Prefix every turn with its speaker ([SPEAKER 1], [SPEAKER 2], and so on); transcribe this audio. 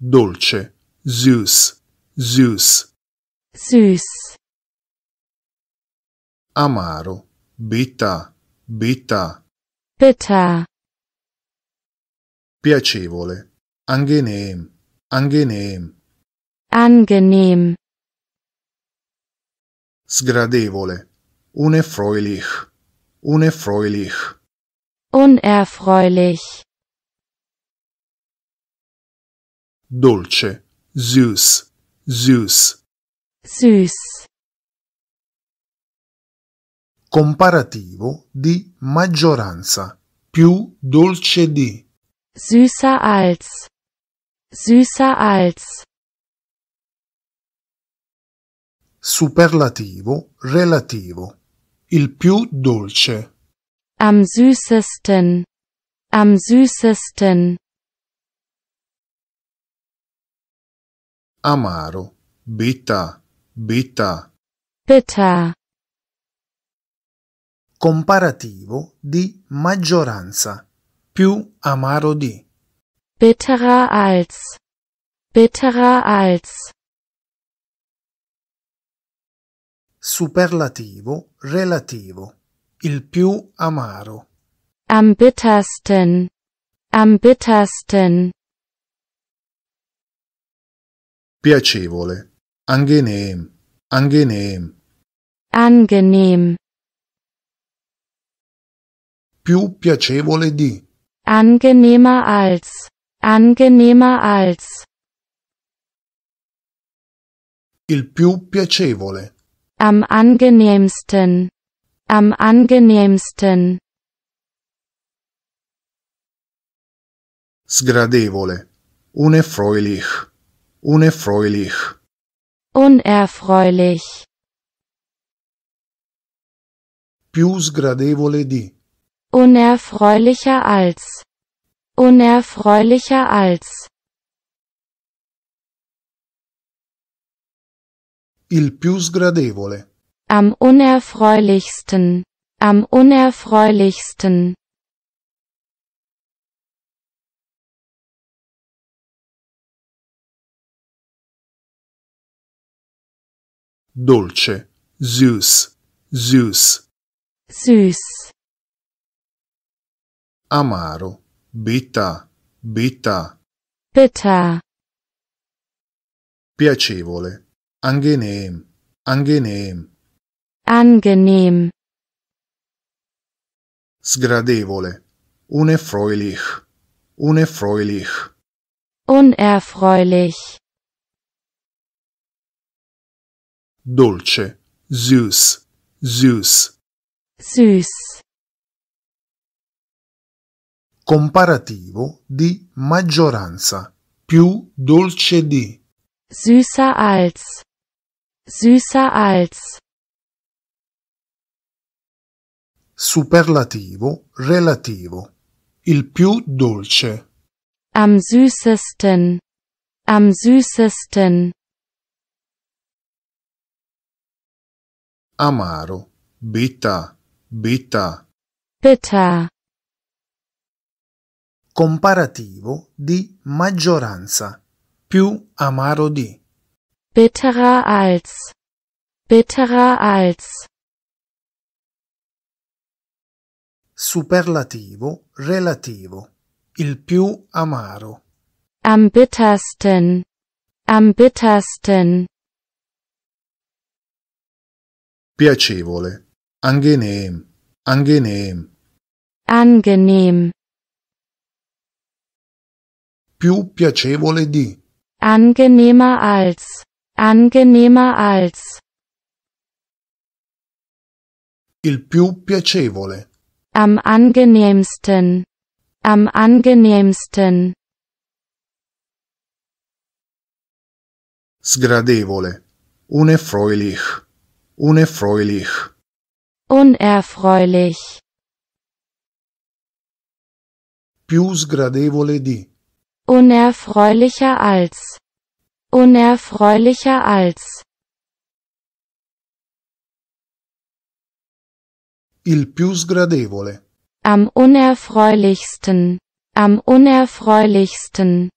[SPEAKER 1] dolce, süß, süß. Süß. Amaro, bitter, bitter.
[SPEAKER 2] Bitter.
[SPEAKER 1] Piacevole, angenehm, angenehm.
[SPEAKER 2] Angenehm.
[SPEAKER 1] Sgradevole, unerfreulich, unerfreulich.
[SPEAKER 2] Unerfreulich.
[SPEAKER 1] dolce, süß, süß. Süß. Comparativo di maggioranza, più dolce di.
[SPEAKER 2] Süßer als. Süßer als.
[SPEAKER 1] Superlativo relativo. Il più dolce.
[SPEAKER 2] Am süßesten. Am süßesten.
[SPEAKER 1] amaro, bitter, bitter.
[SPEAKER 2] Bitter.
[SPEAKER 1] Comparativo di maggioranza, più amaro di.
[SPEAKER 2] Bitterer als, bitterer als.
[SPEAKER 1] Superlativo relativo, il più amaro.
[SPEAKER 2] Am bittersten, am bittersten
[SPEAKER 1] piacevole, angenehm, angenehm,
[SPEAKER 2] angenehm,
[SPEAKER 1] più piacevole di,
[SPEAKER 2] angenehmer als, angenehmer als,
[SPEAKER 1] il più piacevole,
[SPEAKER 2] am angenehmsten, am angenehmsten,
[SPEAKER 1] sgradevole, unefreulich. unerfreulich
[SPEAKER 2] unerfreulich
[SPEAKER 1] più sgradevole di
[SPEAKER 2] unerfreulicher als unerfreulicher als
[SPEAKER 1] il più sgradevole
[SPEAKER 2] am unerfreulichsten am unerfreulichsten
[SPEAKER 1] dolce, süß, süß. Süß. Amaro, bitter, bitter.
[SPEAKER 2] Bitter.
[SPEAKER 1] Piacevole, angenehm, angenehm.
[SPEAKER 2] Angenehm.
[SPEAKER 1] Sgradevole, unerfreulich, unerfreulich.
[SPEAKER 2] Unerfreulich.
[SPEAKER 1] dolce, süß, süß. Süß. Comparativo di maggioranza, più dolce di.
[SPEAKER 2] Süßer als. Süßer als.
[SPEAKER 1] Superlativo relativo. Il più dolce.
[SPEAKER 2] Am süßesten. Am süßesten.
[SPEAKER 1] amaro, bitter, bitter.
[SPEAKER 2] Bitter.
[SPEAKER 1] Comparativo di maggioranza, più amaro di.
[SPEAKER 2] Bitterer als. Bitterer als.
[SPEAKER 1] Superlativo relativo, il più amaro.
[SPEAKER 2] Am bittersten. Am bittersten.
[SPEAKER 1] piacevole, angenehm, angenehm.
[SPEAKER 2] Angenehm.
[SPEAKER 1] Più piacevole di.
[SPEAKER 2] Angenehmer als. Angenehmer als.
[SPEAKER 1] Il più piacevole.
[SPEAKER 2] Am angenehmsten. Am angenehmsten.
[SPEAKER 1] Sgradevole. Unefreulich. unerfreulich
[SPEAKER 2] unerfreulich
[SPEAKER 1] più sgradevole di
[SPEAKER 2] unerfreulicher als unerfreulicher als
[SPEAKER 1] il più sgradevole
[SPEAKER 2] am unerfreulichsten am unerfreulichsten